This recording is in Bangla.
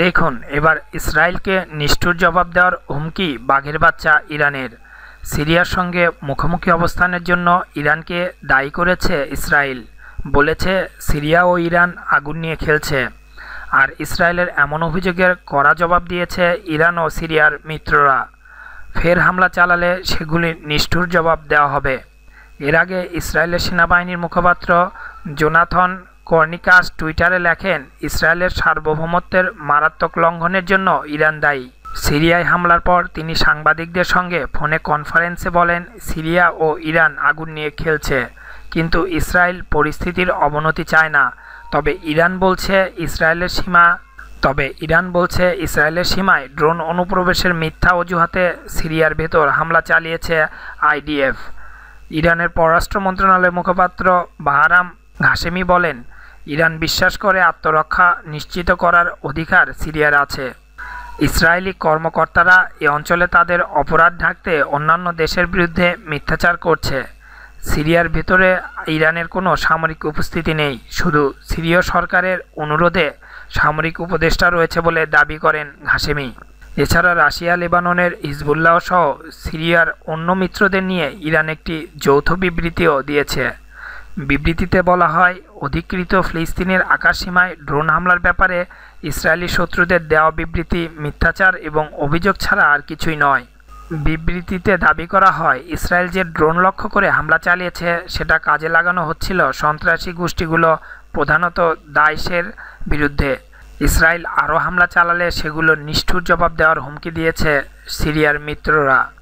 দেখুন এবার ইসরায়েলকে নিষ্ঠুর জবাব দেওয়ার হুমকি বাঘের বাচ্চা ইরানের সিরিয়ার সঙ্গে মুখোমুখি অবস্থানের জন্য ইরানকে দায়ী করেছে ইসরায়েল বলেছে সিরিয়া ও ইরান আগুন নিয়ে খেলছে আর ইসরায়েলের এমন অভিযোগের কড়া জবাব দিয়েছে ইরান ও সিরিয়ার মিত্ররা ফের হামলা চালালে সেগুলি নিষ্ঠুর জবাব দেওয়া হবে এর আগে ইসরায়েলের সেনাবাহিনীর মুখপাত্র জোনাথন কর্নিকাস টুইটারে লেখেন ইসরায়েলের সার্বভৌমত্বের মারাত্মক লঙ্ঘনের জন্য ইরান দায়ী সিরিয়ায় হামলার পর তিনি সাংবাদিকদের সঙ্গে ফোনে কনফারেন্সে বলেন সিরিয়া ও ইরান আগুন নিয়ে খেলছে কিন্তু ইসরায়েল পরিস্থিতির অবনতি চায় না তবে ইরান বলছে ইসরায়েলের সীমা তবে ইরান বলছে ইসরায়েলের সীমায় ড্রোন অনুপ্রবেশের মিথ্যা অজুহাতে সিরিয়ার ভেতর হামলা চালিয়েছে আইডিএফ ইরানের পররাষ্ট্র মন্ত্রণালয়ের মুখপাত্র বাহারাম ঘাসেমি বলেন ইরান বিশ্বাস করে আত্মরক্ষা নিশ্চিত করার অধিকার সিরিয়ার আছে ইসরায়েলি কর্মকর্তারা এ অঞ্চলে তাদের অপরাধ ঢাকতে অন্যান্য দেশের বিরুদ্ধে মিথ্যাচার করছে সিরিয়ার ভেতরে ইরানের কোনো সামরিক উপস্থিতি নেই শুধু সিরীয় সরকারের অনুরোধে সামরিক উপদেষ্টা রয়েছে বলে দাবি করেন ঘাসেমি এছাড়া রাশিয়া লেবাননের হিজবুল্লাহ সহ সিরিয়ার অন্য মিত্রদের নিয়ে ইরান একটি যৌথ বিবৃতিও দিয়েছে বিবৃতিতে বলা হয় অধিকৃত ফিলিস্তিনের আকাশসীমায় ড্রোন হামলার ব্যাপারে ইসরায়েলি শত্রুদের দেওয়া বিবৃতি মিথ্যাচার এবং অভিযোগ ছাড়া আর কিছুই নয় বিবৃতিতে দাবি করা হয় ইসরায়েল যে ড্রোন লক্ষ্য করে হামলা চালিয়েছে সেটা কাজে লাগানো হচ্ছিল সন্ত্রাসী গোষ্ঠীগুলো প্রধানত দায়েশের বিরুদ্ধে ইসরায়েল আরও হামলা চালালে সেগুলো নিষ্ঠুর জবাব দেওয়ার হুমকি দিয়েছে সিরিয়ার মিত্ররা